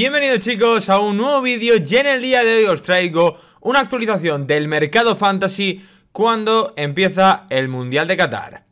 Bienvenidos chicos a un nuevo vídeo y en el día de hoy os traigo una actualización del mercado fantasy cuando empieza el Mundial de Qatar.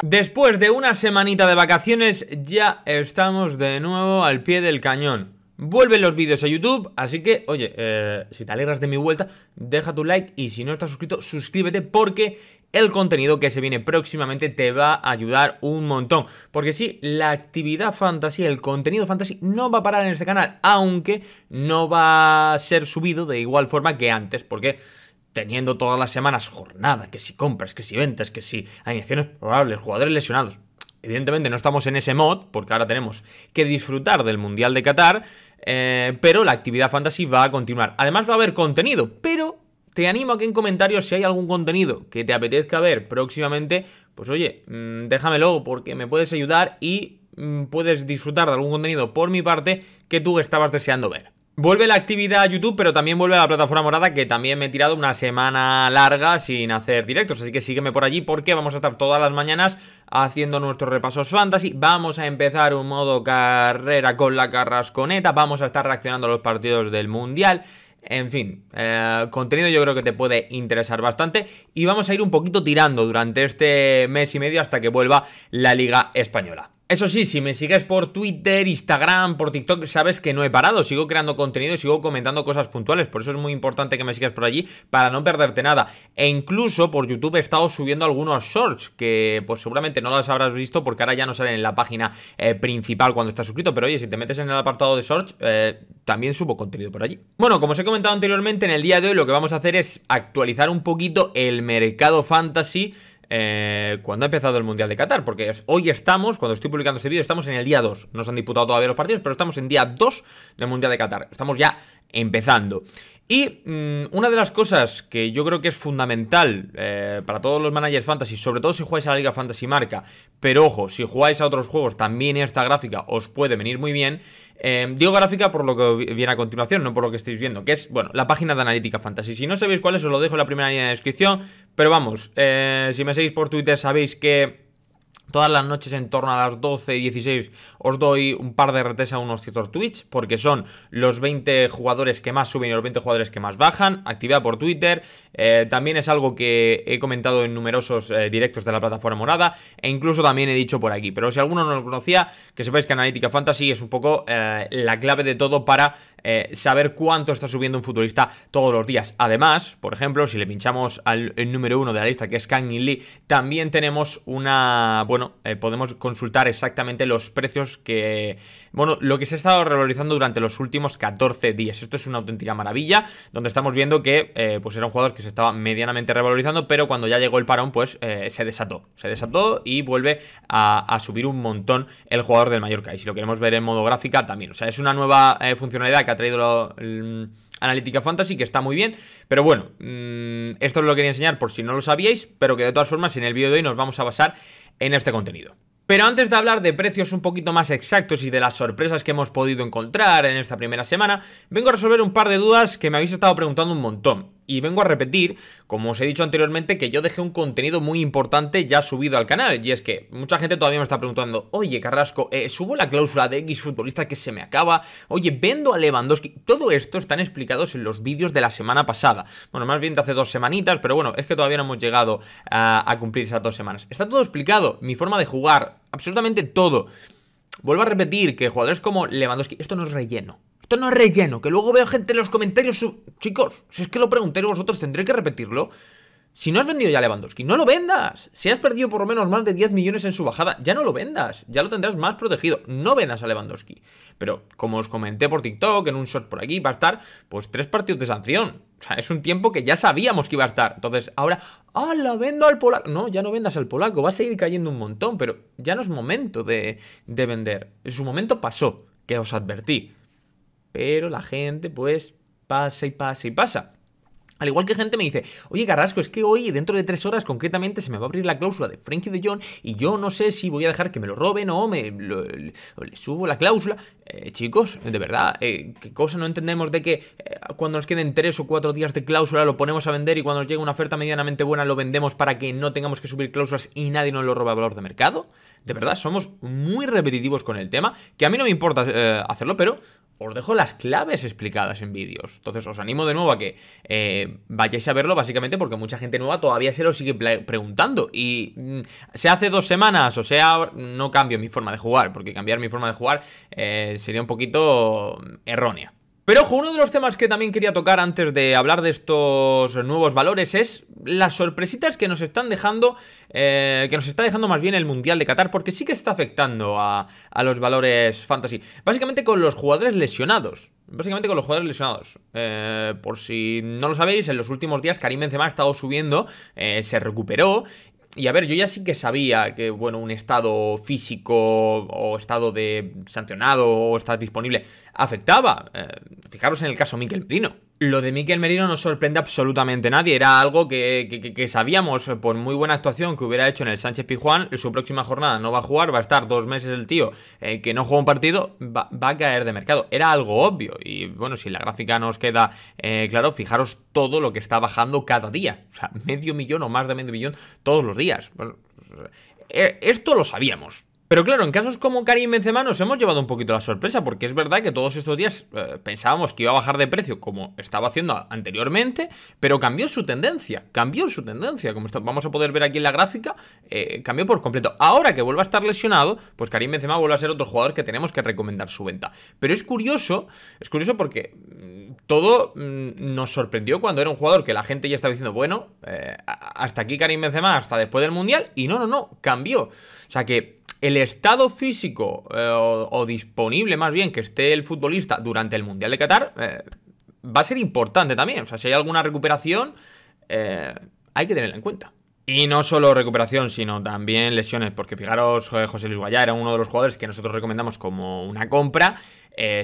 Después de una semanita de vacaciones ya estamos de nuevo al pie del cañón. Vuelven los vídeos a YouTube, así que, oye, eh, si te alegras de mi vuelta, deja tu like y si no estás suscrito, suscríbete porque el contenido que se viene próximamente te va a ayudar un montón. Porque sí, la actividad fantasy, el contenido fantasy no va a parar en este canal, aunque no va a ser subido de igual forma que antes, porque teniendo todas las semanas jornada, que si compras, que si ventas, que si acciones probables, jugadores lesionados. Evidentemente no estamos en ese mod, porque ahora tenemos que disfrutar del Mundial de Qatar, eh, pero la actividad fantasy va a continuar. Además va a haber contenido, pero te animo a que en comentarios si hay algún contenido que te apetezca ver próximamente, pues oye, mm, déjamelo porque me puedes ayudar y mm, puedes disfrutar de algún contenido por mi parte que tú estabas deseando ver. Vuelve la actividad a YouTube, pero también vuelve a la plataforma morada, que también me he tirado una semana larga sin hacer directos. Así que sígueme por allí porque vamos a estar todas las mañanas haciendo nuestros repasos fantasy. Vamos a empezar un modo carrera con la carrasconeta. Vamos a estar reaccionando a los partidos del Mundial. En fin, eh, contenido yo creo que te puede interesar bastante y vamos a ir un poquito tirando durante este mes y medio hasta que vuelva la Liga Española. Eso sí, si me sigues por Twitter, Instagram, por TikTok, sabes que no he parado, sigo creando contenido, y sigo comentando cosas puntuales, por eso es muy importante que me sigas por allí para no perderte nada. E incluso por YouTube he estado subiendo algunos shorts que pues seguramente no los habrás visto porque ahora ya no salen en la página eh, principal cuando estás suscrito, pero oye, si te metes en el apartado de shorts, eh, también subo contenido por allí. Bueno, como os he comentado anteriormente, en el día de hoy lo que vamos a hacer es actualizar un poquito el mercado fantasy eh, cuando ha empezado el Mundial de Qatar, porque hoy estamos, cuando estoy publicando este vídeo, estamos en el día 2. No se han disputado todavía los partidos, pero estamos en día 2 del Mundial de Qatar. Estamos ya empezando. Y mm, una de las cosas que yo creo que es fundamental eh, para todos los managers fantasy, sobre todo si jugáis a la Liga Fantasy Marca, pero ojo, si jugáis a otros juegos, también esta gráfica os puede venir muy bien. Em, digo gráfica por lo que viene a continuación, no por lo que estáis viendo, que es, bueno, la página de analítica fantasy. Si no sabéis cuál es, os lo dejo en la primera línea de descripción, pero vamos, eh, si me seguís por Twitter sabéis que Todas las noches en torno a las 12 y 16 os doy un par de retes a unos ciertos tweets porque son los 20 jugadores que más suben y los 20 jugadores que más bajan. Actividad por Twitter. Eh, también es algo que he comentado en numerosos eh, directos de la plataforma morada e incluso también he dicho por aquí. Pero si alguno no lo conocía, que sepáis que Analytica Fantasy es un poco eh, la clave de todo para saber cuánto está subiendo un futbolista todos los días. Además, por ejemplo, si le pinchamos al número uno de la lista que es Kang Lee, también tenemos una, bueno, eh, podemos consultar exactamente los precios que, bueno, lo que se ha estado revalorizando durante los últimos 14 días. Esto es una auténtica maravilla, donde estamos viendo que, eh, pues era un jugador que se estaba medianamente revalorizando, pero cuando ya llegó el parón, pues eh, se desató, se desató y vuelve a, subir un montón el jugador del Mallorca. Y si lo queremos ver en modo gráfica, también. O sea, es una nueva funcionalidad que ha traído el, Analítica Fantasy, que está muy bien. Pero bueno, mm, esto os lo quería enseñar por si no lo sabíais, pero que de todas formas en el vídeo de hoy nos vamos a basar en este contenido. Pero antes de hablar de precios un poquito más exactos y de las sorpresas que hemos podido encontrar en esta primera semana, vengo a resolver un par de dudas que me habéis estado preguntando un montón. Y vengo a repetir, como os he dicho anteriormente, que yo dejé un contenido muy importante ya subido al canal. Y es que mucha gente todavía me está preguntando, oye Carrasco, eh, ¿subo la cláusula de X futbolista que se me acaba? Oye, ¿vendo a Lewandowski? Todo esto están explicados en los vídeos de la semana pasada. Bueno, más bien de hace dos semanitas, pero bueno, es que todavía no hemos llegado a, a cumplir esas dos semanas. Está todo explicado, mi forma de jugar, absolutamente todo. Vuelvo a repetir que jugadores como Lewandowski, esto no es relleno. Esto no es relleno, que luego veo gente en los comentarios. Chicos, si es que lo preguntéis vosotros, tendré que repetirlo. Si no has vendido ya Lewandowski, no lo vendas. Si has perdido por lo menos más de 10 millones en su bajada, ya no lo vendas. Ya lo tendrás más protegido. No vendas a Lewandowski. Pero como os comenté por TikTok, en un short por aquí, va a estar pues tres partidos de sanción. O sea, es un tiempo que ya sabíamos que iba a estar. Entonces, ahora, ah, la vendo al polaco. No, ya no vendas al polaco. Va a seguir cayendo un montón, pero ya no es momento de, de vender. Su momento pasó, que os advertí pero la gente pues pasa y pasa y pasa. Al igual que gente me dice, oye Carrasco, es que hoy dentro de tres horas concretamente se me va a abrir la cláusula de Frankie de John y yo no sé si voy a dejar que me lo roben o me le, subo la cláusula. Eh, chicos, de verdad, eh, ¿qué cosa no entendemos de que eh, cuando nos queden tres o cuatro días de cláusula lo ponemos a vender y cuando nos llega una oferta medianamente buena lo vendemos para que no tengamos que subir cláusulas y nadie nos lo roba a valor de mercado? De verdad, somos muy repetitivos con el tema, que a mí no me importa hacerlo, pero os dejo las claves explicadas en vídeos. Entonces os animo de nuevo a que vayáis a verlo básicamente porque mucha gente nueva todavía se lo sigue preguntando. Y mm, se hace dos semanas, o sea, no cambio mi forma de jugar, porque cambiar mi forma de jugar eh, sería un poquito errónea. Pero ojo, uno de los temas que también quería tocar antes de hablar de estos nuevos valores es las sorpresitas que nos están dejando, eh, que nos está dejando más bien el Mundial de Qatar, porque sí que está afectando a, los valores fantasy. Básicamente con los jugadores lesionados. Básicamente con los jugadores lesionados. Eh, por si no lo sabéis, en los últimos días Karim Benzema ha estado subiendo, eh, se recuperó y a ver, yo ya sí que sabía que, bueno, un estado físico o estado de sancionado o estado disponible afectaba. Eh, fijaros en el caso Miquel Merino lo de Miquel Merino no sorprende absolutamente a nadie. Era algo que, sabíamos eh, por muy buena actuación que hubiera hecho en el Sánchez Pijuán. Su próxima jornada no va a jugar, va a estar dos meses el tío eh, que no juega un partido, va, a caer de mercado. Era algo obvio. Y bueno, si la gráfica nos queda eh, claro, fijaros todo lo que está bajando cada día. O sea, medio millón o más de medio millón todos los días. Esto lo sabíamos. Pero claro, en casos como Karim Benzema nos hemos llevado un poquito la sorpresa, porque es verdad que todos estos días eh, pensábamos que iba a bajar de precio, como estaba haciendo anteriormente, pero cambió su tendencia, cambió su tendencia, como vamos a poder ver aquí en la gráfica, eh, cambió por completo. Ahora que vuelve a estar lesionado, pues Karim Benzema vuelve a ser otro jugador que tenemos que recomendar su venta. Pero es curioso, es curioso porque mm, todo mm, nos sorprendió cuando era un jugador que la gente ya estaba diciendo, bueno, eh, hasta aquí Karim Benzema, hasta después del Mundial, y no, no, no, cambió. O sea que el estado físico eh, o, disponible más bien que esté el futbolista durante el Mundial de Qatar eh, va a ser importante también. O sea, si hay alguna recuperación, eh, hay que tenerla en cuenta. Y no solo recuperación, sino también lesiones, porque fijaros, José Luis Guayá era uno de los jugadores que nosotros recomendamos como una compra.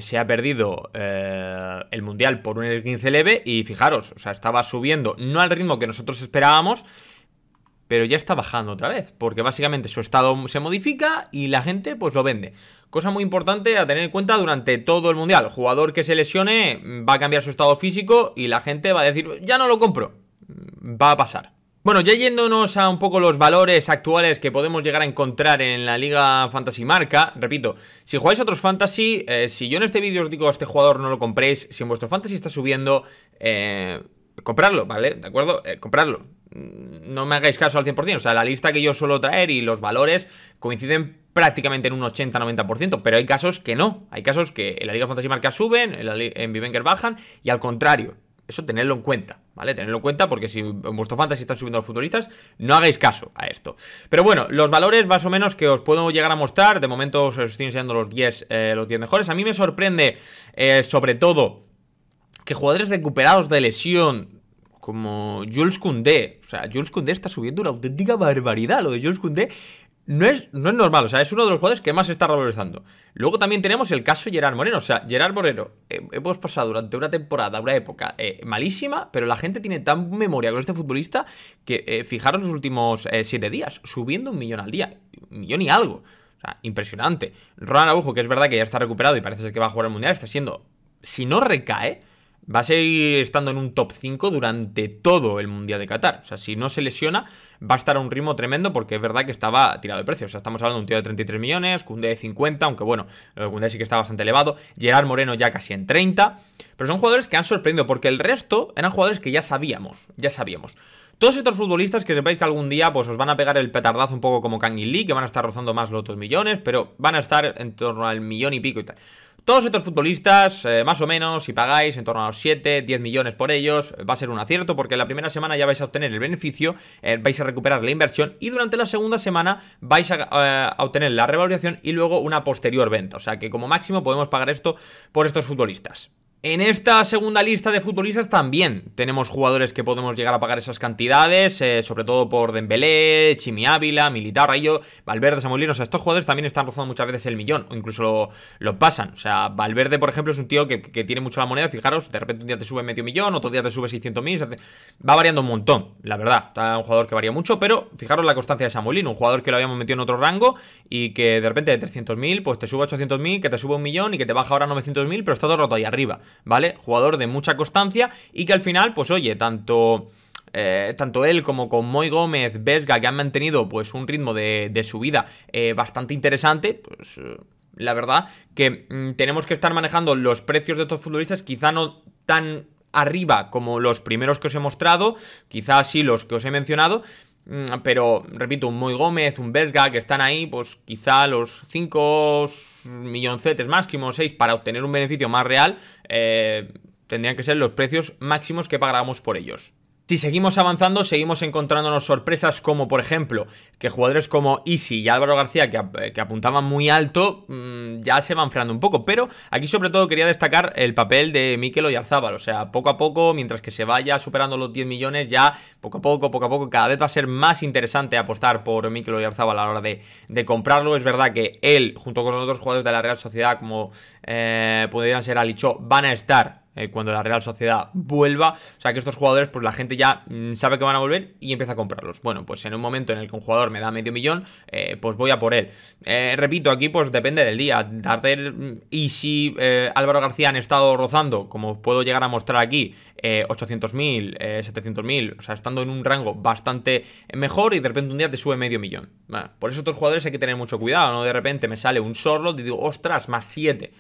se ha perdido el Mundial por un 15 leve y fijaros, o sea, estaba subiendo no al ritmo que nosotros esperábamos pero ya está bajando otra vez, porque básicamente su estado se modifica y la gente pues lo vende. Cosa muy importante a tener en cuenta durante todo el mundial. jugador que se lesione mm, va a cambiar su estado físico y la gente va a decir, ya no lo compro. Mm, va a pasar. Bueno, ya yéndonos a un poco los valores actuales que podemos llegar a encontrar en la Liga Fantasy Marca, repito, si jugáis otros Fantasy, eh, si yo en este vídeo os digo a este jugador no lo compréis, si en vuestro Fantasy está subiendo, eh, comprarlo, ¿vale? ¿De acuerdo? Eh, comprarlo. Mm, no me hagáis caso al 100%, o sea, la lista que yo suelo traer y los valores coinciden prácticamente en un 80-90%, pero hay casos que no, hay casos que en la Liga Fantasy Marca suben, en, la, bajan y al contrario, eso tenerlo en cuenta, ¿vale? Tenerlo en cuenta porque si en vuestro fantasy están subiendo los futbolistas, no hagáis caso a esto. Pero bueno, los valores más o menos que os puedo llegar a mostrar, de momento os estoy enseñando los 10, eh, los 10 mejores. A mí me sorprende eh, sobre todo que jugadores recuperados de lesión como Jules Koundé, o sea, Jules Koundé está subiendo una auténtica barbaridad, lo de Jules Koundé no es, no es normal, o sea, es uno de los jugadores que más se está revalorizando. Luego también tenemos el caso Gerard Moreno, o sea, Gerard Moreno, eh, hemos pasado durante una temporada, una época eh, malísima, pero la gente tiene tan memoria con este futbolista que eh, fijaron los últimos siete días, subiendo un millón al día, un millón y algo. O sea, impresionante. Ronald Abujo, que es verdad que ya está recuperado y parece ser que va a jugar el Mundial, está siendo, si no recae, va a seguir estando en un top 5 durante todo el Mundial de Qatar. O sea, si no se lesiona, va a estar a un ritmo tremendo porque es verdad que estaba tirado de precio. O sea, estamos hablando de un tío de 33 millones, un de 50, aunque bueno, Cunde eh, sí que está bastante elevado. Gerard Moreno ya casi en 30. Pero son jugadores que han sorprendido porque el resto eran jugadores que ya sabíamos, ya sabíamos. Todos estos futbolistas que sepáis que algún día pues os van a pegar el petardazo un poco como Kang Lee, que van a estar rozando más los otros millones, pero van a estar en torno al millón y pico y tal. Todos estos futbolistas, eh, más o menos, si pagáis en torno a los 7, 10 millones por ellos, va a ser un acierto porque la primera semana ya vais a obtener el beneficio, eh, vais a recuperar la inversión y durante la segunda semana vais a, eh, a, obtener la revalorización y luego una posterior venta. O sea que como máximo podemos pagar esto por estos futbolistas. En esta segunda lista de futbolistas también tenemos jugadores que podemos llegar a pagar esas cantidades, eh, sobre todo por Dembélé, Chimi Ávila, Militar, Rayo, Valverde, Samuel O sea, estos jugadores también están rozando muchas veces el millón, o incluso lo, pasan. O sea, Valverde, por ejemplo, es un tío que, tiene mucha la moneda, fijaros, de repente un día te sube medio millón, otro día te sube 600 mil, va variando un montón, la verdad. Está un jugador que varía mucho, pero fijaros la constancia de Samuel un jugador que lo habíamos metido en otro rango y que de repente de 300 mil, pues te sube 800 mil, que te sube un millón y que te baja ahora 900 mil, pero está todo roto ahí arriba. ¿vale? Jugador de mucha constancia y que al final, pues oye, tanto... Eh, tanto él como con Moy Gómez, Vesga, que han mantenido pues un ritmo de, de subida eh, bastante interesante, pues eh, la verdad que mm, tenemos que estar manejando los precios de estos futbolistas quizá no tan arriba como los primeros que os he mostrado, quizá sí los que os he mencionado, Mm, pero, repito, un Moy Gómez, un Vesga, que están ahí, pues quizá los 5 milloncetes máximos, 6, para obtener un beneficio más real, eh, tendrían que ser los precios máximos que pagamos por ellos. Si seguimos avanzando, seguimos encontrándonos sorpresas como, por ejemplo, que jugadores como Easy y Álvaro García, que, apuntaban muy alto, mm, ya se van frenando un poco. Pero aquí sobre todo quería destacar el papel de Mikel Oyarzábal. O sea, poco a poco, mientras que se vaya superando los 10 millones, ya poco a poco, poco a poco, cada vez va a ser más interesante apostar por Mikel Oyarzábal a la hora de, comprarlo. Es verdad que él, junto con otros jugadores de la Real Sociedad, como eh, podrían ser Alichó, van a estar eh, cuando la Real Sociedad vuelva. O sea que estos jugadores, pues la gente ya mm, sabe que van a volver y empieza a comprarlos. Bueno, pues en un momento en el que un jugador me da medio millón, eh, pues voy a por él. Eh, repito, aquí pues depende del día. Darder mm, y si Álvaro García han estado rozando, como puedo llegar a mostrar aquí, 800.000, 700.000, o sea, estando en un rango bastante mejor y de repente un día te sube medio millón. Bueno, por eso estos jugadores hay que tener mucho cuidado, ¿no? De repente me sale un sorlo y digo, ostras, más 7.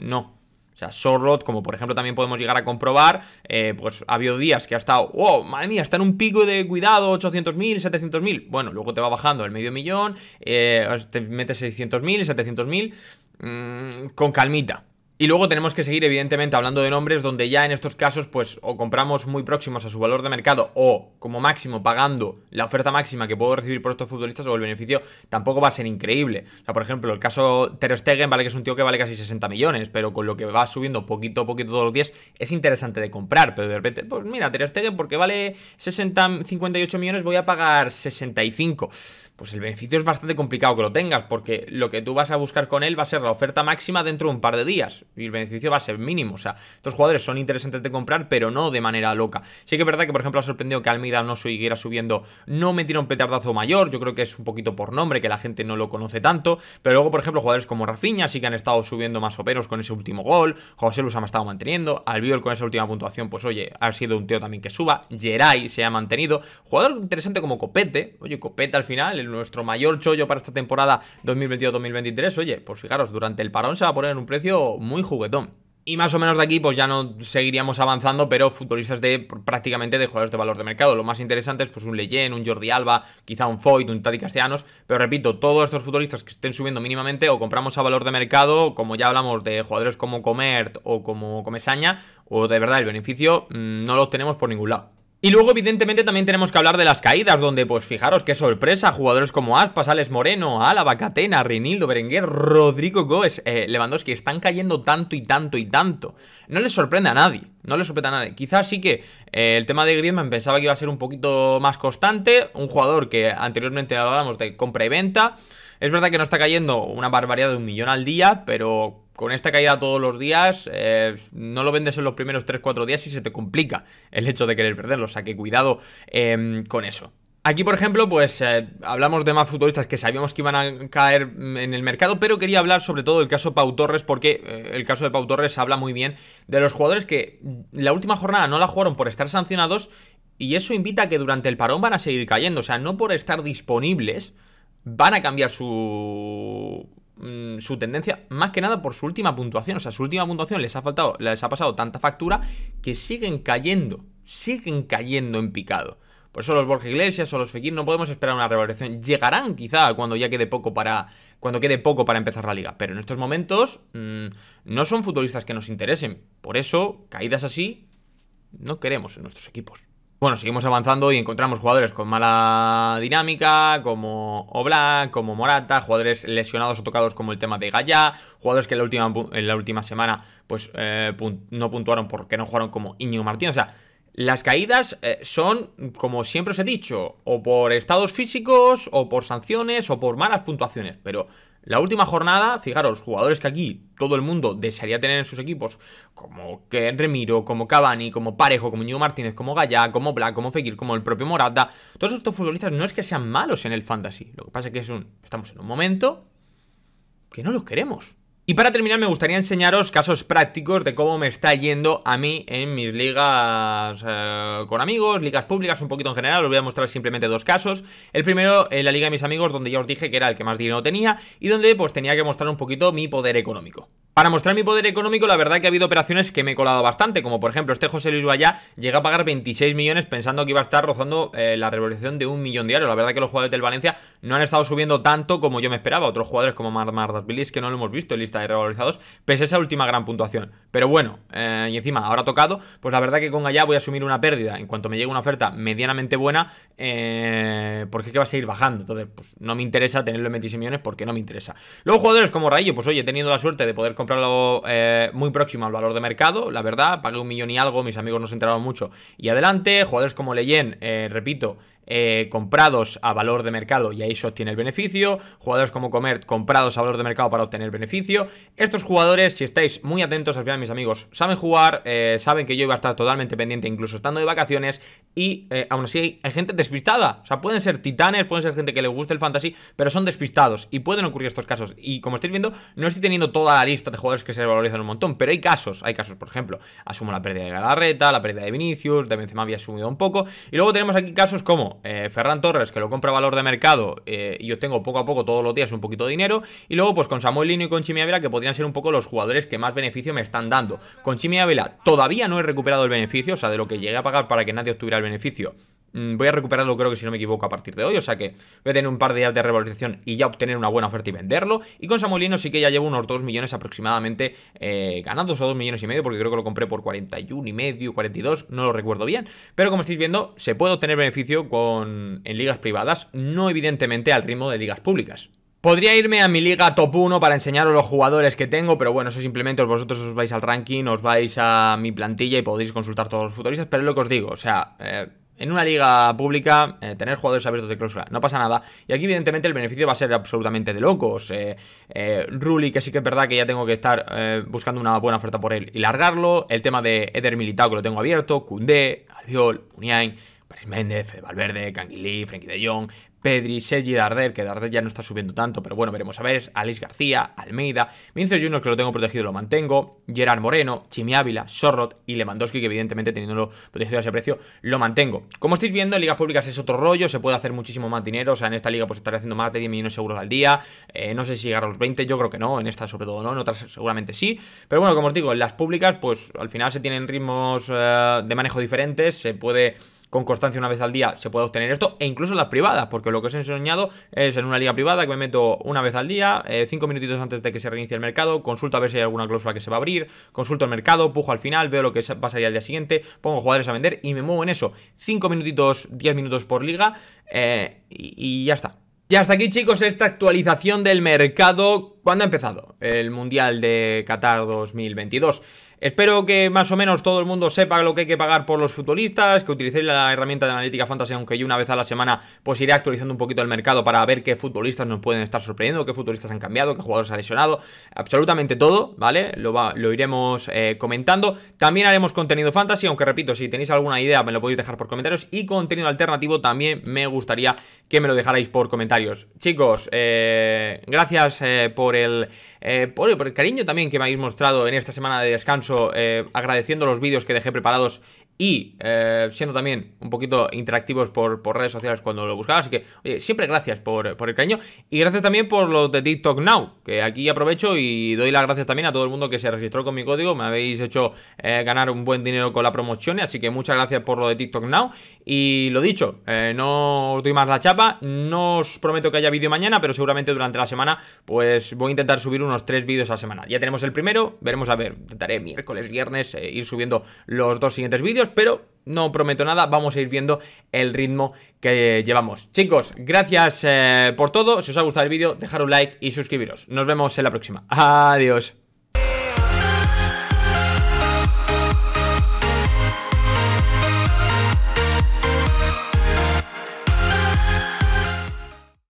no, o sea, Sorlot, como por ejemplo también podemos llegar a comprobar, eh, pues ha habido días que ha estado, wow, madre mía, está en un pico de cuidado, 800.000, 700.000. Bueno, luego te va bajando el medio millón, eh, te metes 600.000, 700.000, mm, con calmita. Y luego tenemos que seguir, evidentemente, hablando de nombres donde ya en estos casos, pues, o compramos muy próximos a su valor de mercado o, como máximo, pagando la oferta máxima que puedo recibir por estos futbolistas o el beneficio tampoco va a ser increíble. O sea, por ejemplo, el caso Ter Stegen, vale que es un tío que vale casi 60 millones, pero con lo que va subiendo poquito a poquito todos los días es interesante de comprar, pero de repente, pues mira, Ter Stegen porque vale 60, 58 millones voy a pagar 65. Pues el beneficio es bastante complicado que lo tengas porque lo que tú vas a buscar con él va a ser la oferta máxima dentro de un par de días y el beneficio va a ser mínimo. O sea, estos jugadores son interesantes de comprar, pero no de manera loca. Sí que es verdad que, por ejemplo, ha sorprendido que Almida no siguiera subiendo, no tiró un petardazo mayor. Yo creo que es un poquito por nombre, que la gente no lo conoce tanto. Pero luego, por ejemplo, jugadores como Rafinha sí que han estado subiendo más operos con ese último gol. José Luz ha estado manteniendo. Albiol con esa última puntuación, pues oye, ha sido un tío también que suba. Geray se ha mantenido. Jugador interesante como Copete. Oye, Copete al final, el nuestro mayor chollo para esta temporada 2022-2023. Oye, pues fijaros, durante el parón se va a poner en un precio muy juguetón. Y más o menos de aquí, pues ya no seguiríamos avanzando, pero futbolistas de prácticamente de jugadores de valor de mercado. Lo más interesante es pues un Leyen, un Jordi Alba, quizá un Foyt, un Tati Castellanos. Pero repito, todos estos futbolistas que estén subiendo mínimamente o compramos a valor de mercado, como ya hablamos de jugadores como Comert o como Comesaña, o de verdad el beneficio mm, no lo obtenemos por ningún lado. Y luego, evidentemente, también tenemos que hablar de las caídas, donde, pues fijaros, qué sorpresa, jugadores como Aspas, Alex Moreno, Álava, Catena, Rinildo, Berenguer, Rodrigo Goes, eh, Lewandowski, están cayendo tanto y tanto y tanto. No les sorprende a nadie, no les sorprende a nadie. Quizás sí que eh, el tema de Griezmann pensaba que iba a ser un poquito más constante, un jugador que anteriormente hablábamos de compra y venta. Es verdad que no está cayendo una barbaridad de un millón al día, pero con esta caída todos los días, eh, no lo vendes en los primeros 3-4 días y se te complica el hecho de querer perderlo. O sea que cuidado em, con eso. Aquí, por ejemplo, pues eh, hablamos de más futbolistas que sabíamos que iban a caer en el mercado, pero quería hablar sobre todo del caso Pau Torres, porque eh, el caso de Pau Torres habla muy bien de los jugadores que la última jornada no la jugaron por estar sancionados, y eso invita a que durante el parón van a seguir cayendo. O sea, no por estar disponibles van a cambiar su Mm, su tendencia, más que nada por su última puntuación. O sea, su última puntuación les ha faltado, les ha pasado tanta factura que siguen cayendo, siguen cayendo en picado. Por eso los Borges Iglesias o los Fekir no podemos esperar una revalorización. Llegarán quizá cuando ya quede poco para. Cuando quede poco para empezar la liga. Pero en estos momentos mm, no son futbolistas que nos interesen. Por eso, caídas así, no queremos en nuestros equipos. Bueno, seguimos avanzando y encontramos jugadores con mala dinámica, como Oblak, como Morata, jugadores lesionados o tocados como el tema de Gaya, jugadores que en la última, en la última semana pues eh, no puntuaron porque no jugaron como Iñigo Martín. O sea, las caídas eh, son, como siempre os he dicho, o por estados físicos, o por sanciones, o por malas puntuaciones. Pero la última jornada, fijaros, jugadores que aquí todo el mundo desearía tener en sus equipos, como que Remiro, como Cavani, como Parejo, como Íñigo Martínez, como Gaya, como Black, como Fekir, como el propio Morata. Todos estos futbolistas no es que sean malos en el fantasy, lo que pasa es que es un, estamos en un momento que no los queremos. Y para terminar me gustaría enseñaros casos prácticos de cómo me está yendo a mí en mis ligas eh, con amigos, ligas públicas, un poquito en general, os voy a mostrar simplemente dos casos. El primero, en la liga de mis amigos, donde ya os dije que era el que más dinero tenía y donde pues tenía que mostrar un poquito mi poder económico. Para mostrar mi poder económico, la verdad que ha habido operaciones que me he colado bastante, como por ejemplo este José Luis Vallá llega a pagar 26 millones pensando que iba a estar rozando eh, la revolución de un millón diario. La verdad que los jugadores del Valencia no han estado subiendo tanto como yo me esperaba. Otros jugadores como Marmar que no lo hemos visto en lista de revalorizados, pese a esa última gran puntuación. Pero bueno, eh, y encima, ahora tocado, pues la verdad que con allá voy a asumir una pérdida en cuanto me llegue una oferta medianamente buena, eh, porque es que va a seguir bajando. Entonces, pues no me interesa tenerlo en 26 millones porque no me interesa. Luego, jugadores como Rayo, pues oye, teniendo la suerte de poder comprarlo eh, muy próximo al valor de mercado, la verdad, pagué un millón y algo, mis amigos no se enteraron mucho. Y adelante, jugadores como Leyen, repito, eh, comprados a valor de mercado y ahí se obtiene el beneficio, jugadores como Comert comprados a valor de mercado para obtener beneficio. Estos jugadores, si estáis muy atentos, al final mis amigos saben jugar, eh, saben que yo iba a estar totalmente pendiente incluso estando de vacaciones y eh, aún así hay, gente despistada, o sea, pueden ser titanes, pueden ser gente que le guste el fantasy, pero son despistados y pueden ocurrir estos casos. Y como estáis viendo, no estoy teniendo toda la lista de jugadores que se valorizan un montón, pero hay casos, hay casos, por ejemplo, asumo la pérdida de Galarreta, la pérdida de Vinicius, de Benzema había asumido un poco, y luego tenemos aquí casos como eh, Ferran Torres, que lo compra a valor de mercado eh, y yo tengo poco a poco todos los días un poquito de dinero. Y luego, pues con Samuel Lino y con Chimi Ávila, que podrían ser un poco los jugadores que más beneficio me están dando. Con Chimi Ávila todavía no he recuperado el beneficio, o sea, de lo que llegué a pagar para que nadie obtuviera el beneficio Mm, voy a recuperarlo, creo que si no me equivoco, a partir de hoy. O sea que voy a tener un par de días de revalorización y ya obtener una buena oferta y venderlo. Y con Samuelino sí que ya llevo unos 2 millones aproximadamente eh, ganados o 2 millones y medio, porque creo que lo compré por 41 y medio, 42, no lo recuerdo bien. Pero como estáis viendo, se puede obtener beneficio con, en ligas privadas, no evidentemente al ritmo de ligas públicas. Podría irme a mi liga top 1 para enseñaros los jugadores que tengo, pero bueno, eso simplemente vosotros os vais al ranking, os vais a mi plantilla y podéis consultar todos los futbolistas, pero es lo que os digo, o sea... Eh, en una liga pública, eh, tener jugadores abiertos de cláusula, no pasa nada. Y aquí, evidentemente, el beneficio va a ser absolutamente de locos. Eh, eh Rulli, que sí que es verdad que ya tengo que estar eh, buscando una buena oferta por él y largarlo. El tema de Eder Militao, que lo tengo abierto. Cundé, Albiol, Muniain. Pérez Méndez, Valverde, Canguilí, Frenkie de Jong, Pedri, Sergi, Darder, que Darder ya no está subiendo tanto, pero bueno, veremos a ver, Alex García, Almeida, Vinicius Junior, que lo tengo protegido, lo mantengo, Gerard Moreno, Chimi Ávila, Sorrot y Lewandowski, que evidentemente teniéndolo protegido a ese precio, lo mantengo. Como estáis viendo, en ligas públicas es otro rollo, se puede hacer muchísimo más dinero, o sea, en esta liga pues estaré haciendo más de 10 millones de euros al día, eh, no sé si llegar a los 20, yo creo que no, en esta sobre todo no, en otras seguramente sí, pero bueno, como os digo, en las públicas pues al final se tienen ritmos eh, de manejo diferentes, se puede con constancia una vez al día se puede obtener esto, e incluso en las privadas, porque lo que os he enseñado es en una liga privada que me meto una vez al día, eh, cinco minutitos antes de que se reinicie el mercado, consulto a ver si hay alguna cláusula que se va a abrir, consulto el mercado, pujo al final, veo lo que pasaría al día siguiente, pongo jugadores a vender y me muevo en eso. Cinco minutitos, diez minutos por liga eh, y, y ya está. Y hasta aquí chicos esta actualización del mercado. ¿Cuándo ha empezado? El Mundial de Qatar 2022. Espero que más o menos todo el mundo sepa lo que hay que pagar por los futbolistas, que utilicéis la herramienta de analítica fantasy, aunque yo una vez a la semana pues iré actualizando un poquito el mercado para ver qué futbolistas nos pueden estar sorprendiendo, qué futbolistas han cambiado, qué jugadores han lesionado, absolutamente todo, ¿vale? Lo, iremos eh, comentando. También haremos contenido fantasy, aunque repito, si tenéis alguna idea me lo podéis dejar por comentarios y contenido alternativo también me gustaría que me lo dejarais por comentarios. Chicos, eh, gracias eh, por el eh, por, el cariño también que me habéis mostrado en esta semana de descanso, eh, agradeciendo los vídeos que dejé preparados y eh, siendo también un poquito interactivos por, redes sociales cuando lo buscaba. Así que, siempre gracias por, el cariño y gracias también por lo de TikTok Now, que aquí aprovecho y doy las gracias también a todo el mundo que se registró con mi código. Me habéis hecho eh, ganar un buen dinero con la promoción, así que muchas gracias por lo de TikTok Now. Y lo dicho, eh, no os doy más la chapa, no os prometo que haya vídeo mañana, pero seguramente durante la semana, pues voy a intentar subir unos tres vídeos a la semana. Ya tenemos el primero, veremos a ver, intentaré miércoles, viernes ir subiendo los dos siguientes vídeos pero no prometo nada, vamos a ir viendo el ritmo que llevamos. Chicos, gracias eh, por todo, si os ha gustado el vídeo, dejar un like y suscribiros. Nos vemos en la próxima. Adiós.